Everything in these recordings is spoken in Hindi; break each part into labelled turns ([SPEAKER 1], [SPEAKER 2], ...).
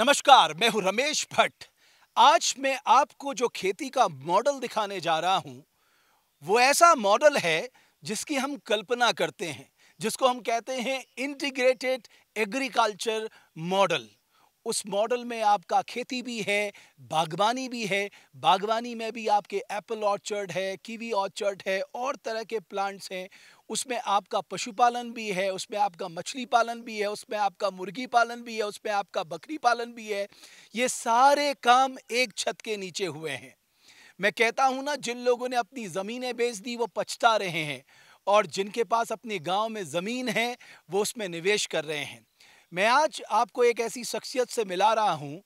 [SPEAKER 1] नमस्कार मैं हूं रमेश भट्ट आज मैं आपको जो खेती का मॉडल दिखाने जा रहा हूं वो ऐसा मॉडल है जिसकी हम कल्पना करते हैं जिसको हम कहते हैं इंटीग्रेटेड एग्रीकल्चर मॉडल उस मॉडल में आपका खेती भी है बागवानी भी है बागवानी में भी आपके एप्पल ऑर्चर्ड है कीवी ऑर्चर्ड है और तरह के प्लांट्स हैं उसमें आपका पशुपालन भी है उसमें आपका मछली पालन भी है उसमें आपका मुर्गी पालन भी है उसमें आपका बकरी पालन भी है ये सारे काम एक छत के नीचे हुए हैं मैं कहता हूँ ना जिन लोगों ने अपनी ज़मीनें बेच दी वो पछता रहे हैं और जिनके पास अपने गांव में ज़मीन है वो उसमें निवेश कर रहे हैं मैं आज आपको एक ऐसी शख्सियत से मिला रहा हूँ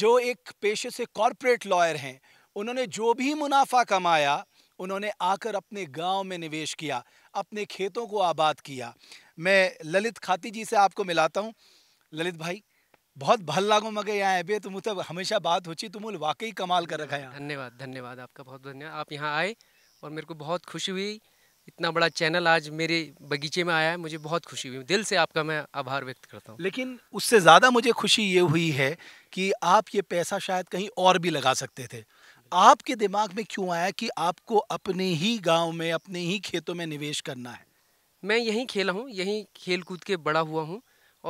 [SPEAKER 1] जो एक पेशे से कॉरपोरेट लॉयर हैं उन्होंने जो भी मुनाफा कमाया उन्होंने आकर अपने गांव में निवेश किया अपने खेतों को आबाद किया मैं ललित खाती जी से आपको मिलाता हूँ ललित भाई बहुत भल लागो मगे यहाँ बे तुम तो हमेशा बात हो ची तुम वाकई कमाल कर रखा है धन्यवाद धन्यवाद आपका बहुत
[SPEAKER 2] धन्यवाद आप यहाँ आए और मेरे को बहुत खुशी हुई इतना बड़ा चैनल आज मेरे बगीचे में आया है मुझे बहुत खुशी हुई दिल से आपका मैं आभार व्यक्त करता हूँ
[SPEAKER 1] लेकिन उससे ज़्यादा मुझे खुशी ये हुई है कि आप ये पैसा शायद कहीं और भी लगा सकते थे आपके दिमाग में क्यों आया कि आपको अपने ही गांव में अपने ही खेतों में निवेश करना है मैं यहीं
[SPEAKER 2] खेला हूँ यहीं खेल कूद के बड़ा हुआ हूँ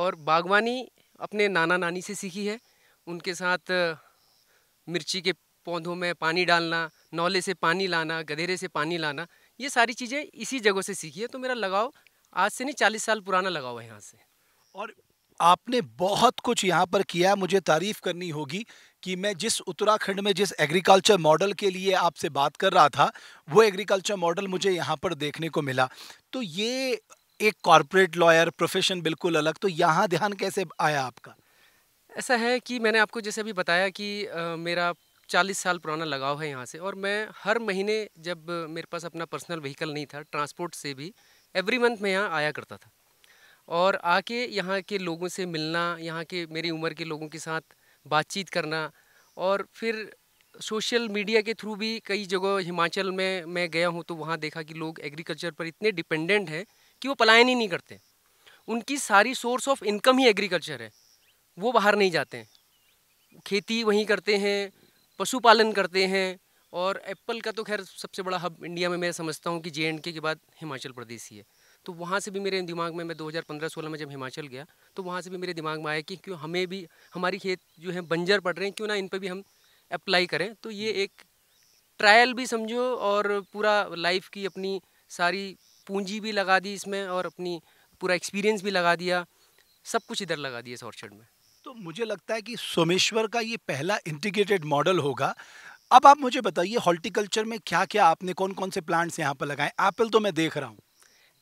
[SPEAKER 2] और बागवानी अपने नाना नानी से सीखी है उनके साथ मिर्ची के पौधों में पानी डालना नौले से पानी लाना गधेरे से पानी लाना ये सारी चीज़ें इसी जगह से सीखी है तो मेरा लगाव आज से नहीं चालीस साल पुराना लगाव है यहाँ से
[SPEAKER 1] और आपने बहुत कुछ यहाँ पर किया मुझे तारीफ़ करनी होगी कि मैं जिस उत्तराखंड में जिस एग्रीकल्चर मॉडल के लिए आपसे बात कर रहा था वो एग्रीकल्चर मॉडल मुझे यहाँ पर देखने को मिला तो ये एक कॉरपोरेट लॉयर प्रोफेशन बिल्कुल अलग तो यहाँ ध्यान कैसे आया आपका ऐसा
[SPEAKER 2] है कि मैंने आपको जैसे अभी बताया कि आ, मेरा चालीस साल पुराना लगाव है यहाँ से और मैं हर महीने जब मेरे पास अपना पर्सनल व्हीकल नहीं था ट्रांसपोर्ट से भी एवरी मंथ मैं यहाँ आया करता था और आके यहाँ के लोगों से मिलना यहाँ के मेरी उम्र के लोगों के साथ बातचीत करना और फिर सोशल मीडिया के थ्रू भी कई जगह हिमाचल में मैं गया हूँ तो वहाँ देखा कि लोग एग्रीकल्चर पर इतने डिपेंडेंट हैं कि वो पलायन ही नहीं करते उनकी सारी सोर्स ऑफ इनकम ही एग्रीकल्चर है वो बाहर नहीं जाते हैं खेती वहीं करते हैं पशुपालन करते हैं और एप्पल का तो खैर सबसे बड़ा हब इंडिया में मैं समझता हूँ कि जे एंड के बाद हिमाचल प्रदेश ही है तो वहाँ से भी मेरे दिमाग में मैं 2015-16 में जब हिमाचल गया तो वहाँ से भी मेरे दिमाग में आया कि क्यों हमें भी हमारी खेत जो है बंजर पड़ रहे हैं क्यों ना इन पर भी हम अप्लाई करें तो ये हम्म। एक ट्रायल भी समझो और पूरा लाइफ की अपनी सारी पूंजी भी लगा दी इसमें और अपनी पूरा एक्सपीरियंस भी लगा दिया सब कुछ इधर लगा दिया इस ऑर्चर्ड में
[SPEAKER 1] तो मुझे लगता है कि सोमेश्वर का ये पहला इंटीग्रेटेड मॉडल होगा अब आप मुझे बताइए हॉर्टिकल्चर में क्या क्या आपने कौन कौन से प्लांट्स यहाँ पर लगाए एप्पल तो मैं देख रहा हूँ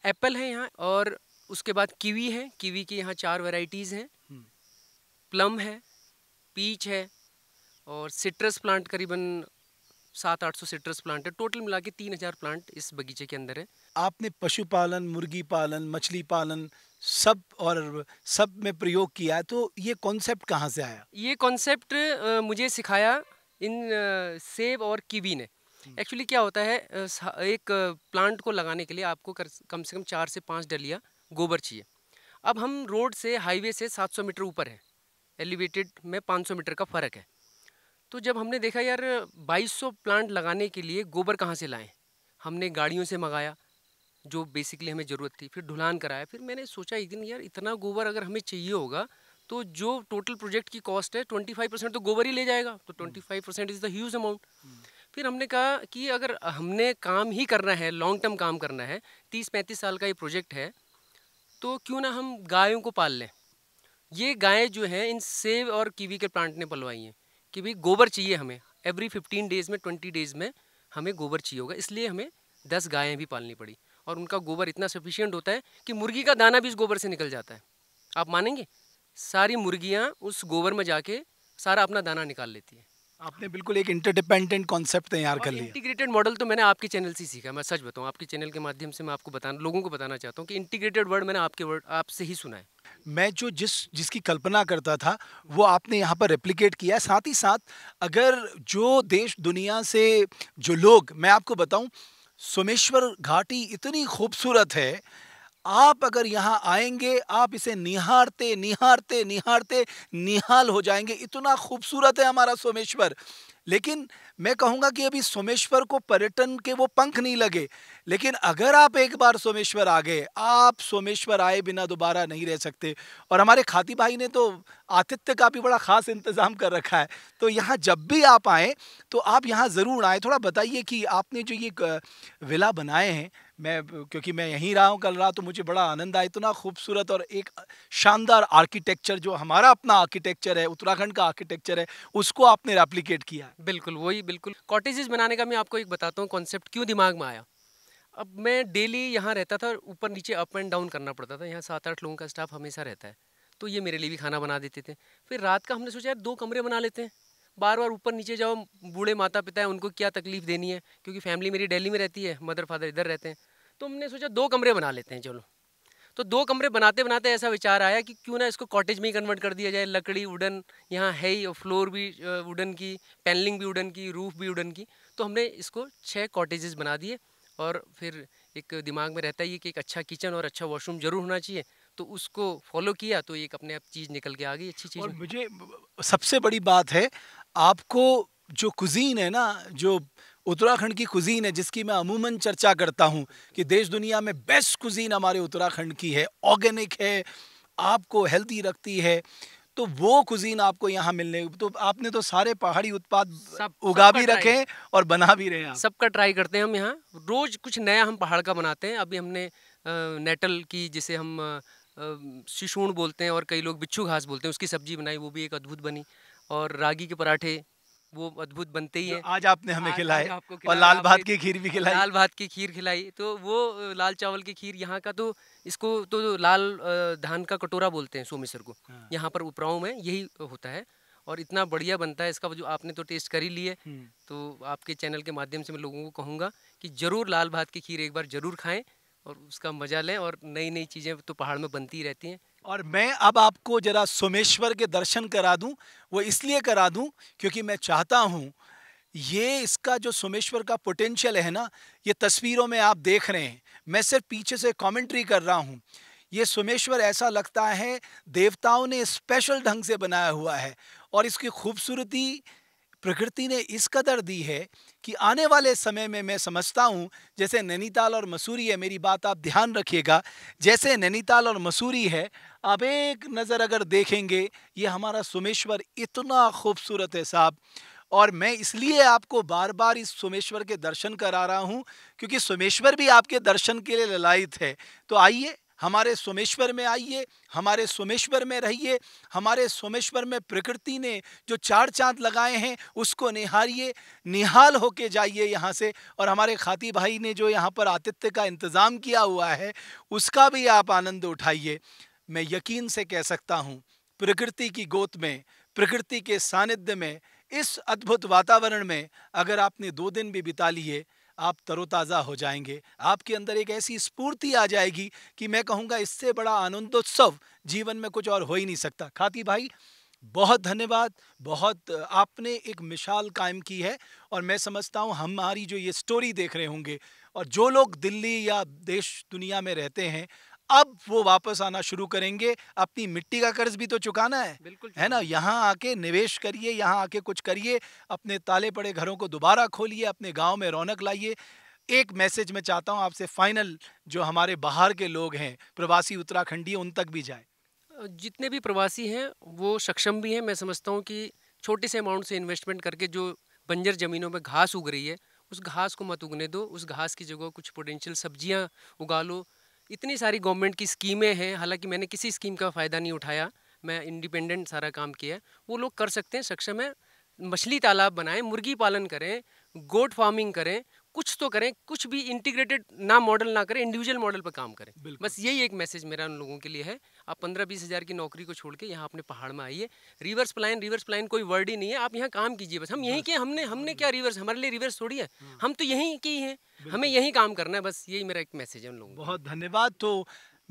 [SPEAKER 2] एप्पल है यहाँ और उसके बाद कीवी है कीवी की यहाँ चार वेराइटीज़ हैं प्लम हम्म। है पीच है और सिट्रस प्लांट करीबन सात आठ सौ सिट्रस प्लांट है टोटल मिला के तीन हज़ार प्लांट इस बगीचे के अंदर है
[SPEAKER 1] आपने पशु पालन मुर्गी पालन मछली पालन सब और सब में प्रयोग किया तो ये कॉन्सेप्ट कहाँ से आया
[SPEAKER 2] ये कॉन्सेप्ट मुझे सिखाया इन सेब और कीवी ने एक्चुअली क्या होता है एक प्लांट को लगाने के लिए आपको कम से कम चार से पाँच डलिया गोबर चाहिए अब हम रोड से हाईवे से 700 मीटर ऊपर है एलिवेटेड में 500 मीटर का फ़र्क है तो जब हमने देखा यार 2200 प्लांट लगाने के लिए गोबर कहाँ से लाएँ हमने गाड़ियों से मंगाया जो बेसिकली हमें ज़रूरत थी फिर ढुलान कराया फिर मैंने सोचा एक दिन यार इतना गोबर अगर हमें चाहिए होगा तो जो टोटल प्रोजेक्ट की कॉस्ट है 25 परसेंट तो गोबर ही ले जाएगा तो 25 percent is the huge amount फिर हमने कहा कि अगर हमने काम ही करना है लॉन्ग टर्म काम करना है तीस पैंतीस साल का ये प्रोजेक्ट है तो क्यों ना हम गायों को पाल लें ये गायें जो हैं इन सेब और कीवी के प्लांट ने पलवाई हैं कि भाई गोबर चाहिए हमें एवरी फिफ्टीन डेज़ में ट्वेंटी डेज़ में हमें गोबर चाहिए होगा इसलिए हमें दस गायें भी पालनी पड़ी और उनका गोबर इतना सफिशियंट होता है कि मुर्गी का दाना भी इस गोबर से निकल जाता है आप मानेंगे सारी मुर्गियाँ उस गोबर में जाके सारा अपना दाना निकाल लेती है
[SPEAKER 1] आपने बिल्कुल एक इंटरडिपेंडेंट कॉन्सेप्ट तैयार कर लिया
[SPEAKER 2] इंटीग्रेटेड मॉडल तो मैंने आपके चैनल से सीखा मैं सच बताऊँ आपके चैनल के माध्यम से मैं आपको बताना लोगों को बताना चाहता हूँ कि इंटीग्रेटेड
[SPEAKER 1] वर्ड मैंने आपके वर्ड आपसे ही सुना है मैं जो जिस जिसकी कल्पना करता था वो आपने यहाँ पर रेप्लीकेट किया साथ ही साथ अगर जो देश दुनिया से जो लोग मैं आपको बताऊँ सोमेश्वर घाटी इतनी खूबसूरत है आप अगर यहाँ आएंगे आप इसे निहारते निहारते निहारते निहाल हो जाएंगे इतना खूबसूरत है हमारा सोमेश्वर लेकिन मैं कहूँगा कि अभी सोमेश्वर को पर्यटन के वो पंख नहीं लगे लेकिन अगर आप एक बार सोमेश्वर आ गए आप सोमेश्वर आए बिना दोबारा नहीं रह सकते और हमारे खाती भाई ने तो आतिथ्य का भी बड़ा ख़ास इंतज़ाम कर रखा है तो यहाँ जब भी आप आएँ तो आप यहाँ ज़रूर आए थोड़ा बताइए कि आपने जो ये विला बनाए हैं मैं क्योंकि मैं यहीं रहा हूँ कल रहा तो मुझे बड़ा आनंद आया इतना खूबसूरत और एक शानदार आर्किटेक्चर जो हमारा अपना आर्किटेक्चर है उत्तराखंड का आर्किटेक्चर है उसको आपने रेप्लीकेट किया है बिल्कुल वही बिल्कुल कॉटेजेस बनाने का मैं आपको एक
[SPEAKER 2] बताता हूँ कॉन्सेप्ट क्यों दिमाग में आया अब मैं डेली यहाँ रहता था ऊपर नीचे अप एंड डाउन करना पड़ता था यहाँ सात आठ लोगों का स्टाफ हमेशा रहता है तो ये मेरे लिए भी खाना बना देते थे फिर रात का हमने सोचा यार दो कमरे बना लेते हैं बार बार ऊपर नीचे जाओ बूढ़े माता पिता हैं उनको क्या तकलीफ़ देनी है क्योंकि फैमिली मेरी दिल्ली में रहती है मदर फादर इधर रहते हैं तो हमने सोचा दो कमरे बना लेते हैं चलो तो दो कमरे बनाते बनाते ऐसा विचार आया कि क्यों ना इसको कॉटेज में ही कन्वर्ट कर दिया जाए लकड़ी वुडन यहाँ है ही और फ्लोर भी वुडन की पैनलिंग भी वुडन की रूफ भी वुडन की तो हमने इसको छः कॉटेजेस बना दिए और फिर एक दिमाग में रहता ही कि एक अच्छा किचन और अच्छा वॉशरूम जरूर होना चाहिए तो उसको फॉलो किया तो एक अपने आप चीज़ निकल के आ गई अच्छी चीज़ और मुझे
[SPEAKER 1] सबसे बड़ी बात है आपको जो कुजीन है ना जो उत्तराखंड की कुजीन है जिसकी मैं अमूमन चर्चा करता हूँ कि देश दुनिया में बेस्ट कुजीन हमारे उत्तराखंड की है ऑर्गेनिक है आपको हेल्दी रखती है तो वो कुजीन आपको यहाँ मिलने तो आपने तो सारे पहाड़ी उत्पाद सब उगा सब भी रखे और बना भी रहे हैं
[SPEAKER 2] सबका ट्राई करते हैं हम यहाँ रोज कुछ नया हम पहाड़ का बनाते हैं अभी हमने नेटल की जिसे हम शिशुण बोलते हैं और कई लोग बिच्छू घास बोलते हैं उसकी सब्जी बनाई वो भी एक अद्भुत बनी और रागी के पराठे वो अद्भुत बनते ही है आज आपने हमें खिलाए आपको और लाल भात की खीर भी खिलाई लाल भात की खीर खिलाई तो वो लाल चावल की खीर यहाँ का तो इसको तो लाल धान का कटोरा बोलते हैं सोमेश्वर को हाँ। यहाँ पर उपराओं में यही होता है और इतना बढ़िया बनता है इसका जो आपने तो टेस्ट कर ही लिए हम्म। तो आपके चैनल के माध्यम से मैं लोगों को कहूँगा कि ज़रूर लाल भात की खीर एक बार ज़रूर खाएं और उसका मज़ा लें और नई नई
[SPEAKER 1] चीज़ें तो पहाड़ में बनती रहती हैं और मैं अब आपको जरा सोमेश्वर के दर्शन करा दूं वो इसलिए करा दूं क्योंकि मैं चाहता हूं ये इसका जो सोमेश्वर का पोटेंशियल है ना ये तस्वीरों में आप देख रहे हैं मैं सिर्फ पीछे से कमेंट्री कर रहा हूँ ये सोमेश्वर ऐसा लगता है देवताओं ने स्पेशल ढंग से बनाया हुआ है और इसकी खूबसूरती प्रकृति ने इस कदर दी है कि आने वाले समय में मैं समझता हूँ जैसे नैनीताल और मसूरी है मेरी बात आप ध्यान रखिएगा जैसे नैनीताल और मसूरी है आप एक नज़र अगर देखेंगे ये हमारा सोमेश्वर इतना खूबसूरत है साहब और मैं इसलिए आपको बार बार इस सोमेश्वर के दर्शन करा रहा हूँ क्योंकि सोमेश्वर भी आपके दर्शन के लिए ललायत है तो आइए हमारे सोमेश्वर में आइए हमारे सोमेश्वर में रहिए हमारे सोमेश्वर में प्रकृति ने जो चार चांद लगाए हैं उसको निहारिए निहाल होके जाइए यहाँ से और हमारे खाती भाई ने जो यहाँ पर आतिथ्य का इंतज़ाम किया हुआ है उसका भी आप आनंद उठाइए मैं यकीन से कह सकता हूँ प्रकृति की गोत में प्रकृति के सानिध्य में इस अद्भुत वातावरण में अगर आपने दो दिन भी बिता लिए आप तरोताज़ा हो जाएंगे आपके अंदर एक ऐसी स्फूर्ति आ जाएगी कि मैं कहूँगा इससे बड़ा आनंदोत्सव जीवन में कुछ और हो ही नहीं सकता खाती भाई बहुत धन्यवाद बहुत आपने एक मिसाल कायम की है और मैं समझता हूँ हमारी जो ये स्टोरी देख रहे होंगे और जो लोग दिल्ली या देश दुनिया में रहते हैं अब वो वापस आना शुरू करेंगे अपनी मिट्टी का कर्ज भी तो चुकाना है बिल्कुल है ना यहाँ आके निवेश करिए यहाँ आके कुछ करिए अपने ताले पड़े घरों को दोबारा खोलिए अपने गांव में रौनक लाइए एक मैसेज मैं चाहता हूँ आपसे फाइनल जो हमारे बाहर के लोग हैं प्रवासी उत्तराखंडी उन तक भी जाए जितने भी प्रवासी हैं वो सक्षम भी हैं मैं समझता
[SPEAKER 2] हूँ कि छोटे से अमाउंट से इन्वेस्टमेंट करके जो बंजर ज़मीनों में घास उग रही है उस घास को मत उगने दो उस घास की जगह कुछ पोटेंशियल सब्जियाँ उगा लो इतनी सारी गवर्नमेंट की स्कीमें हैं हालांकि मैंने किसी स्कीम का फ़ायदा नहीं उठाया मैं इंडिपेंडेंट सारा काम किया वो लोग कर सकते हैं सक्षम है मछली तालाब बनाएं मुर्गी पालन करें गोट फार्मिंग करें कुछ तो करें कुछ भी इंटीग्रेटेड ना मॉडल ना करें इंडिविजुअल मॉडल पर काम करें बस यही एक मैसेज मेरा उन लोगों के लिए है आप पंद्रह बीस हज़ार की नौकरी को छोड़ के यहाँ अपने पहाड़ में आइए रिवर्स प्लान रिवर्स प्लान कोई वर्ड ही नहीं है आप यहाँ काम कीजिए बस हम यहीं के हमने हमने हम्म। क्या रिवर्स हमारे लिए रिवर्स थोड़ी है हम्म। हम तो
[SPEAKER 1] यहीं के ही हैं हमें यही काम करना है बस यही मेरा एक मैसेज है उन लोगों बहुत धन्यवाद तो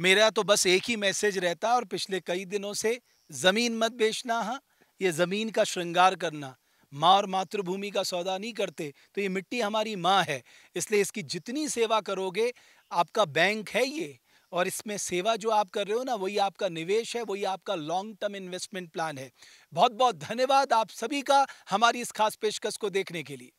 [SPEAKER 1] मेरा तो बस एक ही मैसेज रहता और पिछले कई दिनों से ज़मीन मत बेचना हाँ ये ज़मीन का श्रृंगार करना माँ और मातृभूमि का सौदा नहीं करते तो ये मिट्टी हमारी माँ है इसलिए इसकी जितनी सेवा करोगे आपका बैंक है ये और इसमें सेवा जो आप कर रहे हो ना वही आपका निवेश है वही आपका लॉन्ग टर्म इन्वेस्टमेंट प्लान है बहुत बहुत धन्यवाद आप सभी का हमारी इस खास पेशकश को देखने के लिए